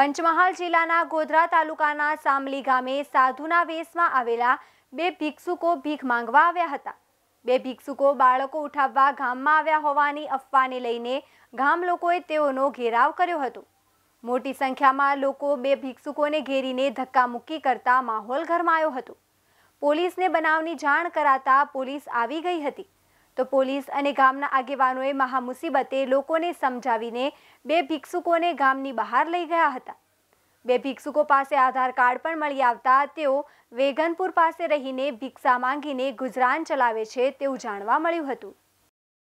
પંચમહાલ જિલ્લાના ગોધરા તાલુકાના સામલી ગામે સાધુના વેશમાં આવેલા બે ભિક્ષુકો ભીખ માંગવા આવ્યા હતા બે ભિક્ષુકો બાળકો ઉઠાવવા ગામમાં આવ્યા હોવાની અફવાને લઈને ગામ લોકોએ તેઓનો ઘેરાવ કર્યો હતો મોટી સંખ્યામાં લોકો બે ભિક્ષુકોને ઘેરીને ધક્કામુક્કી કરતા માહોલ ગરમાયો હતો પોલીસને બનાવની જાણ કરાતા પોલીસ આવી ગઈ હતી તો પોલીસ અને ગામના આગેવાનોએ મહામુસીબતે લોકોને સમજાવીને બે ભિક્ષુકોને ગામની બહાર લઈ ગયા હતા બે ભિક્ષુકો પાસે આધાર કાર્ડ પણ મળી આવતા તેઓ વેગનપુર પાસે રહીને ભિક્ષા માંગીને ગુજરાન ચલાવે છે તેવું જાણવા મળ્યું હતું